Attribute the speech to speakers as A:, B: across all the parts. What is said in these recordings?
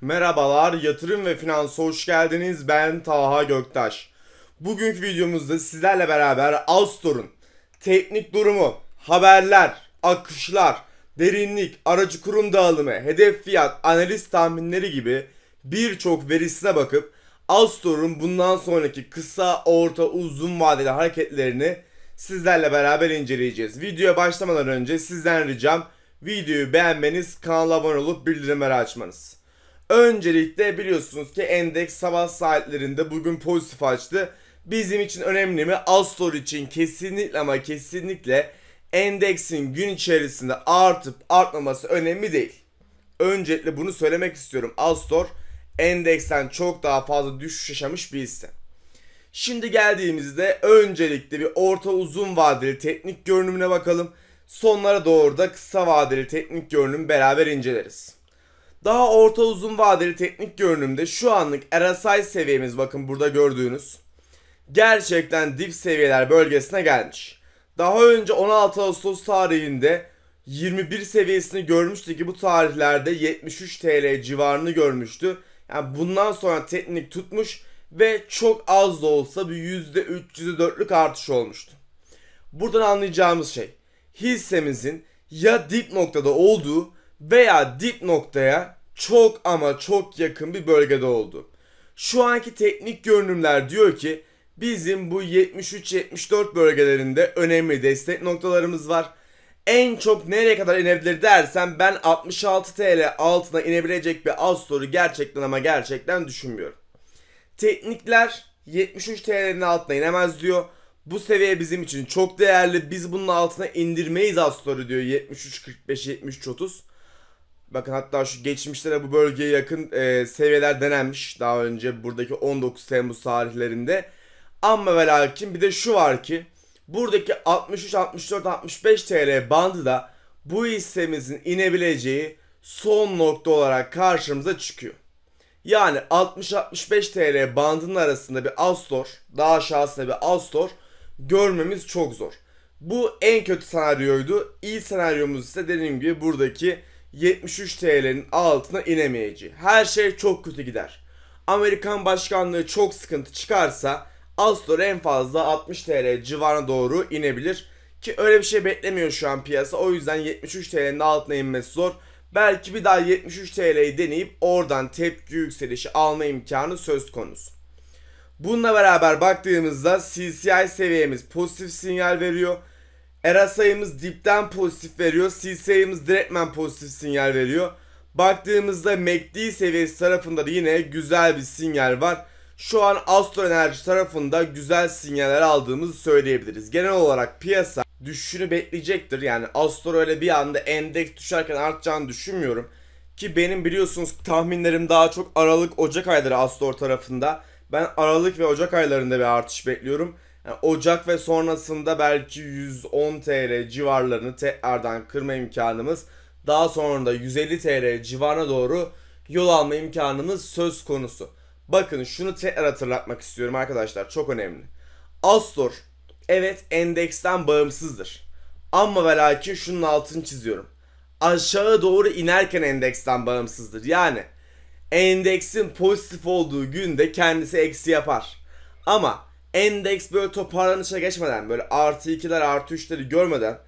A: Merhabalar, yatırım ve finansa hoş geldiniz. Ben Taha Göktaş. Bugünkü videomuzda sizlerle beraber Astor'un teknik durumu, haberler, akışlar, derinlik, aracı kurum dağılımı, hedef fiyat, analiz tahminleri gibi birçok verisine bakıp Astor'un bundan sonraki kısa, orta, uzun vadeli hareketlerini sizlerle beraber inceleyeceğiz. Videoya başlamadan önce sizden ricam videoyu beğenmeniz, kanala abone olup bildirimleri açmanız. Öncelikle biliyorsunuz ki endeks sabah saatlerinde bugün pozitif açtı. Bizim için önemli mi? Astor için kesinlikle ama kesinlikle endeksin gün içerisinde artıp artmaması önemli değil. Öncelikle bunu söylemek istiyorum. Astor endeksten çok daha fazla düşüş yaşamış bir hisse. Şimdi geldiğimizde öncelikle bir orta uzun vadeli teknik görünümüne bakalım. Sonlara doğru da kısa vadeli teknik görünüm beraber inceleriz. Daha orta uzun vadeli teknik görünümde şu anlık RSI seviyemiz bakın burada gördüğünüz. Gerçekten dip seviyeler bölgesine gelmiş. Daha önce 16 Ağustos tarihinde 21 seviyesini görmüştü ki bu tarihlerde 73 TL civarını görmüştü. Yani bundan sonra teknik tutmuş ve çok az da olsa bir %300-4'lük artış olmuştu. Buradan anlayacağımız şey hissemizin ya dip noktada olduğu veya dip noktaya çok ama çok yakın bir bölgede oldu. Şu anki teknik görünümler diyor ki bizim bu 73-74 bölgelerinde önemli destek noktalarımız var. En çok nereye kadar inebilir dersen ben 66 TL altına inebilecek bir alt Astor'u gerçekten ama gerçekten düşünmüyorum. Teknikler 73 TL'nin altına inemez diyor. Bu seviye bizim için çok değerli. Biz bunun altına indirmeyiz alt Astor'u diyor 73 45 73 30. Bakın hatta şu geçmişte de bu bölgeye yakın e, seviyeler denenmiş daha önce buradaki 19 Temmuz tarihlerinde. Ama ve lakin bir de şu var ki buradaki 63, 64, 65 TL bandı da bu hissemizin inebileceği son nokta olarak karşımıza çıkıyor. Yani 60-65 TL bandının arasında bir Astor, daha aşağısında bir Astor görmemiz çok zor. Bu en kötü senaryoydu. İyi senaryomuz ise dediğim gibi buradaki 73 TL'nin altına inemeyeceği. Her şey çok kötü gider. Amerikan başkanlığı çok sıkıntı çıkarsa Astor en fazla 60 TL civarına doğru inebilir. Ki öyle bir şey beklemiyor şu an piyasa. O yüzden 73 TL'nin altına inmesi zor. Belki bir daha 73 TL'yi deneyip oradan tepki yükselişi alma imkanı söz konusu. Bununla beraber baktığımızda CCI seviyemiz pozitif sinyal veriyor. Era sayımız dipten pozitif veriyor. C sayımız direktmen pozitif sinyal veriyor. Baktığımızda MACD e seviyesi tarafında da yine güzel bir sinyal var. Şu an Astro Enerji tarafında güzel sinyaller aldığımızı söyleyebiliriz. Genel olarak piyasa düşüşünü bekleyecektir. Yani Astro öyle bir anda endeks düşerken artacağını düşünmüyorum. Ki benim biliyorsunuz tahminlerim daha çok Aralık Ocak ayları Astor tarafında. Ben Aralık ve Ocak aylarında bir artış bekliyorum. Yani Ocak ve sonrasında belki 110 TL civarlarını tekrardan kırma imkanımız daha sonra da 150 TL civarına doğru yol alma imkanımız söz konusu. Bakın şunu tekrar hatırlatmak istiyorum arkadaşlar çok önemli. Astor evet endeksten bağımsızdır. Ama ve lakin şunun altını çiziyorum. Aşağı doğru inerken endeksten bağımsızdır. Yani endeksin pozitif olduğu günde kendisi eksi yapar. Ama endeks böyle toparlanışa geçmeden böyle artı 2'ler artı 3'leri görmeden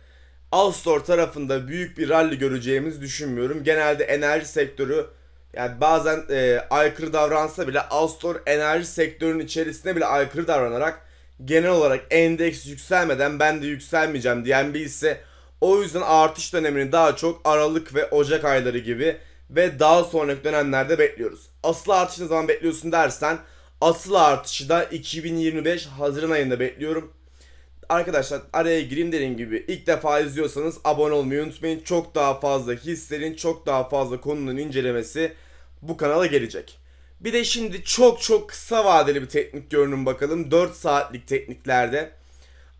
A: Alstor tarafında büyük bir rally göreceğimizi düşünmüyorum. Genelde enerji sektörü yani bazen e, aykırı davransa bile Alstor enerji sektörünün içerisinde bile aykırı davranarak genel olarak endeks yükselmeden ben de yükselmeyeceğim diyen bir ise o yüzden artış dönemini daha çok Aralık ve Ocak ayları gibi ve daha sonraki dönemlerde bekliyoruz. Asıl artış ne zaman bekliyorsun dersen Asıl artışı da 2025 Haziran ayında bekliyorum. Arkadaşlar araya gireyim dediğim gibi ilk defa izliyorsanız abone olmayı unutmayın. Çok daha fazla hislerin, çok daha fazla konunun incelemesi bu kanala gelecek. Bir de şimdi çok çok kısa vadeli bir teknik görünüm bakalım. 4 saatlik tekniklerde.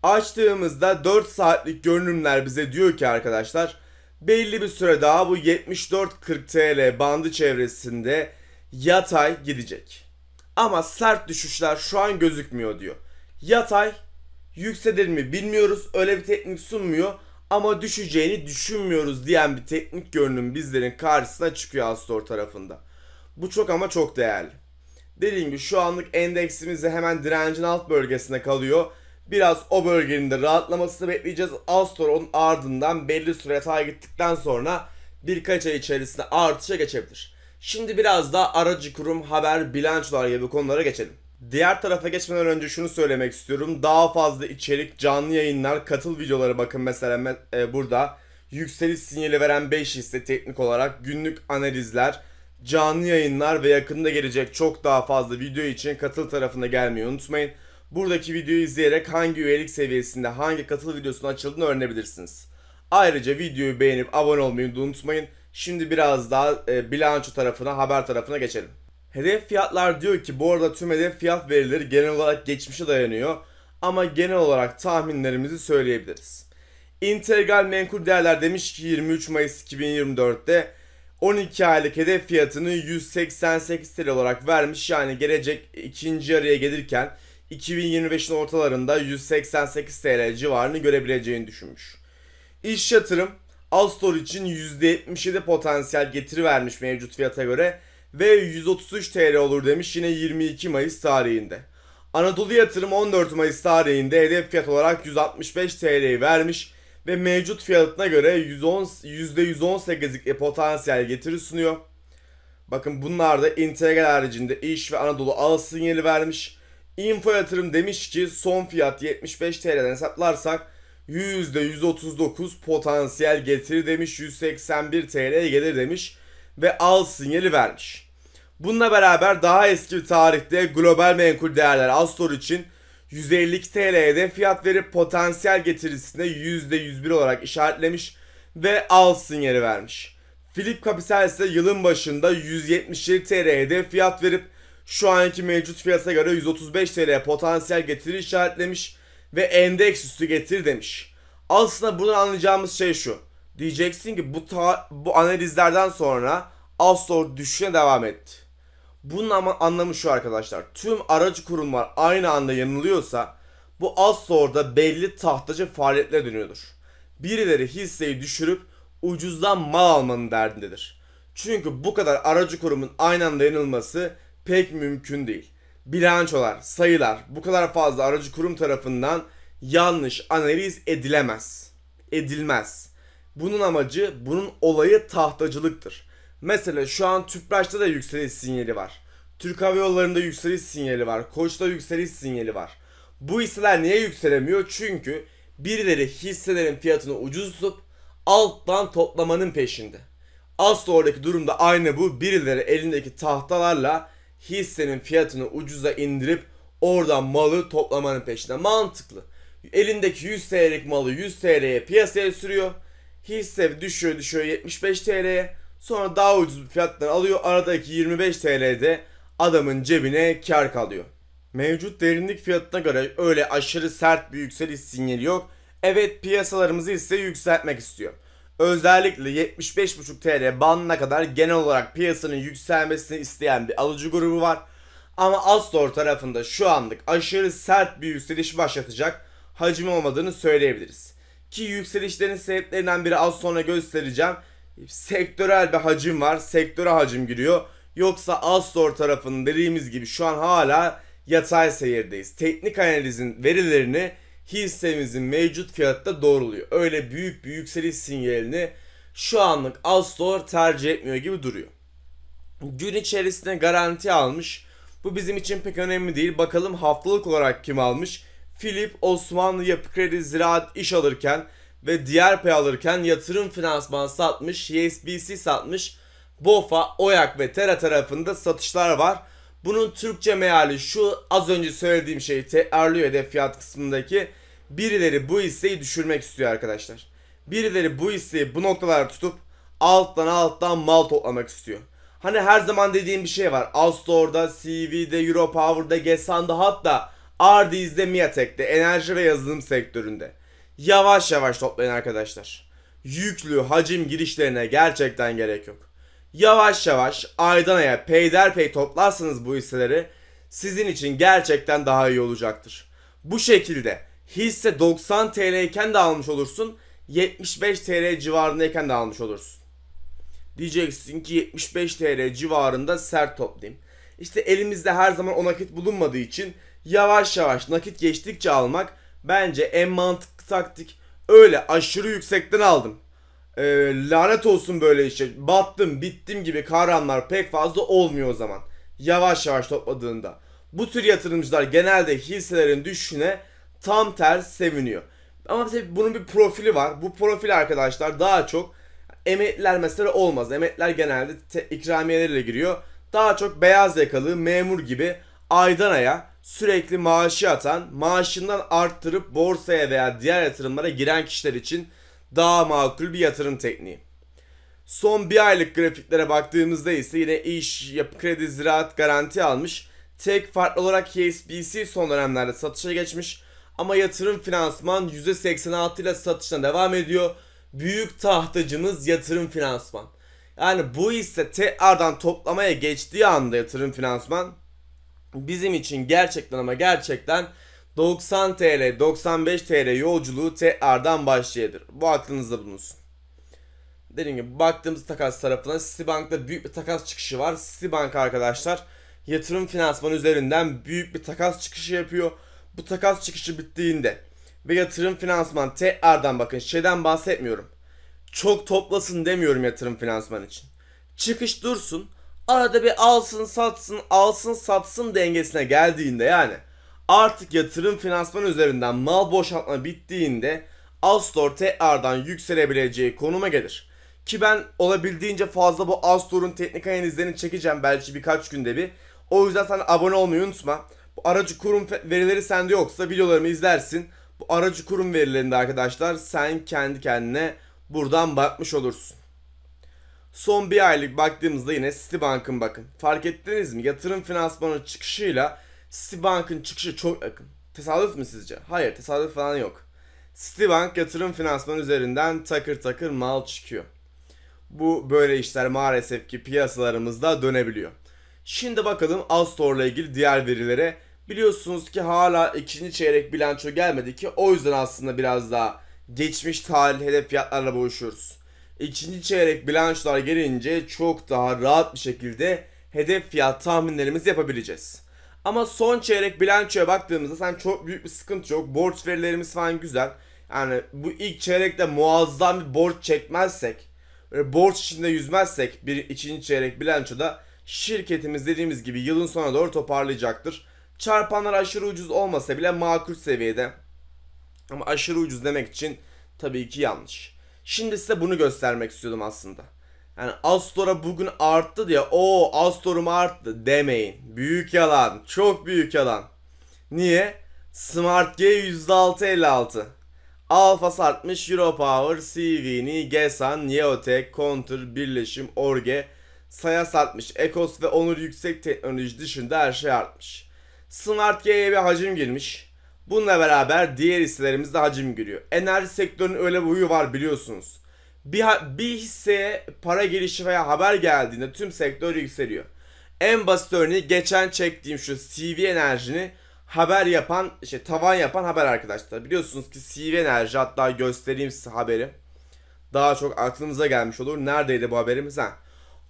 A: Açtığımızda 4 saatlik görünümler bize diyor ki arkadaşlar belli bir süre daha bu 74.40 TL bandı çevresinde yatay gidecek ama sert düşüşler şu an gözükmüyor diyor. Yatay yükselir mi bilmiyoruz. Öyle bir teknik sunmuyor ama düşeceğini düşünmüyoruz diyen bir teknik görünüm bizlerin karşısına çıkıyor Astor tarafında. Bu çok ama çok değerli. Dediğim gibi şu anlık endeksimiz de hemen direncin alt bölgesinde kalıyor. Biraz o bölgenin de rahatlamasını bekleyeceğiz. Astor onun ardından belli süre yatağa gittikten sonra birkaç ay içerisinde artışa geçebilir. Şimdi biraz daha aracı kurum, haber, bilançolar gibi konulara geçelim. Diğer tarafa geçmeden önce şunu söylemek istiyorum. Daha fazla içerik, canlı yayınlar, katıl videoları bakın mesela e, burada. Yükseliş sinyali veren 5 hisse teknik olarak günlük analizler, canlı yayınlar ve yakında gelecek çok daha fazla video için katıl tarafına gelmeyi unutmayın. Buradaki videoyu izleyerek hangi üyelik seviyesinde hangi katıl videosunun açıldığını öğrenebilirsiniz. Ayrıca videoyu beğenip abone olmayı unutmayın. Şimdi biraz daha e, bilanço tarafına, haber tarafına geçelim. Hedef fiyatlar diyor ki bu arada tüm hedef fiyat verileri genel olarak geçmişe dayanıyor ama genel olarak tahminlerimizi söyleyebiliriz. Integral Menkul Değerler demiş ki 23 Mayıs 2024'te 12 aylık hedef fiyatını 188 TL olarak vermiş. Yani gelecek ikinci yarıya gelirken 2025'in ortalarında 188 TL civarını görebileceğini düşünmüş. İş yatırım Astor için %77 potansiyel getiri vermiş mevcut fiyata göre ve 133 TL olur demiş yine 22 Mayıs tarihinde. Anadolu Yatırım 14 Mayıs tarihinde hedef fiyat olarak 165 TL'yi vermiş ve mevcut fiyatına göre %118'lik e potansiyel getiri sunuyor. Bakın bunlar da integral haricinde iş ve Anadolu al sinyali vermiş. Info yatırım demiş ki son fiyat 75 TL'den hesaplarsak %139 potansiyel getiri demiş. 181 TL gelir demiş. Ve al sinyali vermiş. Bununla beraber daha eski bir tarihte global menkul değerler Astor için 152 TL'ye de fiyat verip potansiyel getirisine %101 olarak işaretlemiş ve al sinyali vermiş. Philip Capital ise yılın başında 177 TL'ye de fiyat verip şu anki mevcut fiyata göre 135 TL potansiyel getiri işaretlemiş ve endeks üstü getir demiş. Aslında buradan anlayacağımız şey şu. Diyeceksin ki bu ta- bu analizlerden sonra Astor düşüşüne devam etti. Bunun ama anlamı şu arkadaşlar. Tüm aracı kurumlar aynı anda yanılıyorsa bu Astor'da belli tahtacı faaliyetlere dönüyordur. Birileri hisseyi düşürüp ucuzdan mal almanın derdindedir. Çünkü bu kadar aracı kurumun aynı anda yanılması pek mümkün değil bilançolar, sayılar bu kadar fazla aracı kurum tarafından yanlış analiz edilemez. Edilmez. Bunun amacı bunun olayı tahtacılıktır. Mesela şu an Tüpraş'ta da yükseliş sinyali var. Türk Hava Yolları'nda yükseliş sinyali var. Koç'ta yükseliş sinyali var. Bu hisseler niye yükselemiyor? Çünkü birileri hisselerin fiyatını ucuz tutup alttan toplamanın peşinde. Az sonraki durumda aynı bu. Birileri elindeki tahtalarla hissenin fiyatını ucuza indirip oradan malı toplamanın peşinde. Mantıklı. Elindeki 100 TL'lik malı 100 TL'ye piyasaya sürüyor. Hisse düşüyor düşüyor 75 TL'ye. Sonra daha ucuz bir fiyattan alıyor. Aradaki 25 TL'de adamın cebine kar kalıyor. Mevcut derinlik fiyatına göre öyle aşırı sert bir yükseliş sinyali yok. Evet piyasalarımızı ise yükseltmek istiyor. Özellikle 75.5 TL bandına kadar genel olarak piyasanın yükselmesini isteyen bir alıcı grubu var. Ama Astor tarafında şu anlık aşırı sert bir yükseliş başlatacak hacim olmadığını söyleyebiliriz. Ki yükselişlerin sebeplerinden biri az sonra göstereceğim. Sektörel bir hacim var. Sektöre hacim giriyor. Yoksa Astor tarafının dediğimiz gibi şu an hala yatay seyirdeyiz. Teknik analizin verilerini hissemizin mevcut fiyatta doğruluyor. Öyle büyük bir yükseliş sinyalini şu anlık Astor tercih etmiyor gibi duruyor. Gün içerisinde garanti almış. Bu bizim için pek önemli değil. Bakalım haftalık olarak kim almış? Filip Osmanlı Yapı Kredi Ziraat İş alırken ve diğer pay alırken yatırım finansman satmış, YSBC satmış, BOFA, OYAK ve TERA tarafında satışlar var. Bunun Türkçe meali şu az önce söylediğim şeyi tekrarlıyor fiyat kısmındaki. Birileri bu hisseyi düşürmek istiyor arkadaşlar. Birileri bu hisseyi bu noktalara tutup alttan alttan mal toplamak istiyor. Hani her zaman dediğim bir şey var. Astor'da, CV'de, Europower'da, Gesan'da hatta Ardiz'de, Miatek'te, enerji ve yazılım sektöründe. Yavaş yavaş toplayın arkadaşlar. Yüklü hacim girişlerine gerçekten gerek yok. Yavaş yavaş Aydana'ya peyderpey toplarsanız bu hisseleri sizin için gerçekten daha iyi olacaktır. Bu şekilde hisse 90 TL iken de almış olursun, 75 TL civarındayken de almış olursun. Diyeceksin ki 75 TL civarında sert toplayayım. İşte elimizde her zaman o nakit bulunmadığı için yavaş yavaş nakit geçtikçe almak bence en mantıklı taktik. Öyle aşırı yüksekten aldım e, lanet olsun böyle işte battım bittim gibi kavramlar pek fazla olmuyor o zaman. Yavaş yavaş topladığında. Bu tür yatırımcılar genelde hisselerin düşüşüne tam ters seviniyor. Ama tabii bunun bir profili var. Bu profil arkadaşlar daha çok emekliler mesela olmaz. Emekliler genelde ikramiyelerle giriyor. Daha çok beyaz yakalı memur gibi aydan aya sürekli maaşı atan, maaşından arttırıp borsaya veya diğer yatırımlara giren kişiler için daha makul bir yatırım tekniği. Son bir aylık grafiklere baktığımızda ise yine iş, yapı kredi, ziraat garanti almış. Tek farklı olarak HSBC son dönemlerde satışa geçmiş. Ama yatırım finansman %86 ile satışına devam ediyor. Büyük tahtacımız yatırım finansman. Yani bu hisse tekrardan toplamaya geçtiği anda yatırım finansman bizim için gerçekten ama gerçekten 90 TL, 95 TL yolculuğu TR'dan başlayabilir. Bu aklınızda bulunsun. Dediğim gibi baktığımız takas tarafına Citibank'ta büyük bir takas çıkışı var. Citibank arkadaşlar yatırım finansmanı üzerinden büyük bir takas çıkışı yapıyor. Bu takas çıkışı bittiğinde ve yatırım finansman TR'dan bakın şeyden bahsetmiyorum. Çok toplasın demiyorum yatırım finansman için. Çıkış dursun arada bir alsın satsın alsın satsın dengesine geldiğinde yani Artık yatırım finansman üzerinden mal boşaltma bittiğinde Astor TR'dan yükselebileceği konuma gelir. Ki ben olabildiğince fazla bu Astor'un teknik analizlerini çekeceğim belki birkaç günde bir. O yüzden sen abone olmayı unutma. Bu aracı kurum verileri sende yoksa videolarımı izlersin. Bu aracı kurum verilerinde arkadaşlar sen kendi kendine buradan bakmış olursun. Son bir aylık baktığımızda yine Citibank'ın bakın. Fark ettiniz mi? Yatırım finansmanı çıkışıyla Citibank'ın çıkışı çok yakın. Tesadüf mü sizce? Hayır tesadüf falan yok. Citibank yatırım finansmanı üzerinden takır takır mal çıkıyor. Bu böyle işler maalesef ki piyasalarımızda dönebiliyor. Şimdi bakalım Astor ile ilgili diğer verilere. Biliyorsunuz ki hala ikinci çeyrek bilanço gelmedi ki o yüzden aslında biraz daha geçmiş tarih hedef fiyatlarla boğuşuyoruz. İkinci çeyrek bilançolar gelince çok daha rahat bir şekilde hedef fiyat tahminlerimizi yapabileceğiz. Ama son çeyrek bilançoya baktığımızda sen çok büyük bir sıkıntı yok. Borç verilerimiz falan güzel. Yani bu ilk çeyrekte muazzam bir borç çekmezsek, e, borç içinde yüzmezsek bir ikinci çeyrek bilançoda şirketimiz dediğimiz gibi yılın sonuna doğru toparlayacaktır. Çarpanlar aşırı ucuz olmasa bile makul seviyede. Ama aşırı ucuz demek için tabii ki yanlış. Şimdi size bunu göstermek istiyordum aslında. Yani Astor'a bugün arttı diye o Astor'um arttı demeyin. Büyük yalan. Çok büyük yalan. Niye? Smart G %6.56. Alfa artmış Europower, CVNI, Gesan, Neotech, Kontur, Birleşim, Orge, Sayas artmış, Ekos ve Onur Yüksek Teknoloji dışında her şey artmış. Smart G'ye bir hacim girmiş. Bununla beraber diğer hisselerimiz de hacim giriyor. Enerji sektörünün öyle bir huyu var biliyorsunuz bir, bir hisseye para girişi veya haber geldiğinde tüm sektör yükseliyor. En basit örneği geçen çektiğim şu CV enerjini haber yapan, şey tavan yapan haber arkadaşlar. Biliyorsunuz ki CV enerji hatta göstereyim size haberi. Daha çok aklınıza gelmiş olur. Neredeydi bu haberimiz? Ha.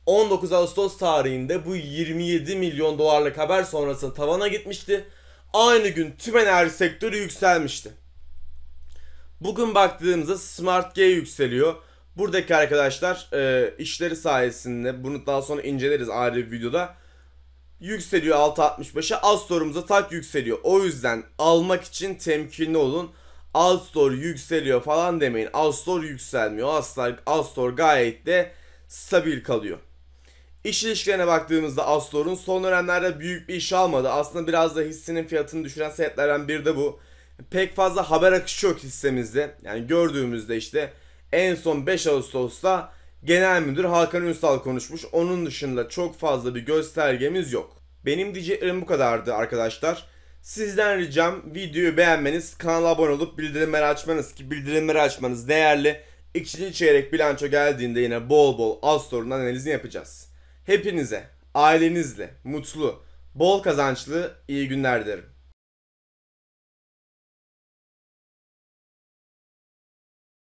A: 19 Ağustos tarihinde bu 27 milyon dolarlık haber sonrasında tavana gitmişti. Aynı gün tüm enerji sektörü yükselmişti. Bugün baktığımızda Smart G yükseliyor. Buradaki arkadaşlar e, işleri sayesinde bunu daha sonra inceleriz ayrı bir videoda. Yükseliyor 6.65'e Astor'umuza tak yükseliyor. O yüzden almak için temkinli olun. Astor yükseliyor falan demeyin. Astor yükselmiyor. Aslar Astor gayet de stabil kalıyor. İş ilişkilerine baktığımızda Astor'un son dönemlerde büyük bir iş almadı. Aslında biraz da hissinin fiyatını düşüren sebeplerden biri de bu. Pek fazla haber akışı yok hissemizde. Yani gördüğümüzde işte en son 5 Ağustos'ta Genel Müdür Hakan Ünsal konuşmuş. Onun dışında çok fazla bir göstergemiz yok. Benim diyeceklerim bu kadardı arkadaşlar. Sizden ricam videoyu beğenmeniz, kanala abone olup bildirimleri açmanız ki bildirimleri açmanız değerli. İkinci çeyrek bilanço geldiğinde yine bol bol az sorun analizini yapacağız. Hepinize, ailenizle mutlu, bol kazançlı iyi günler dilerim.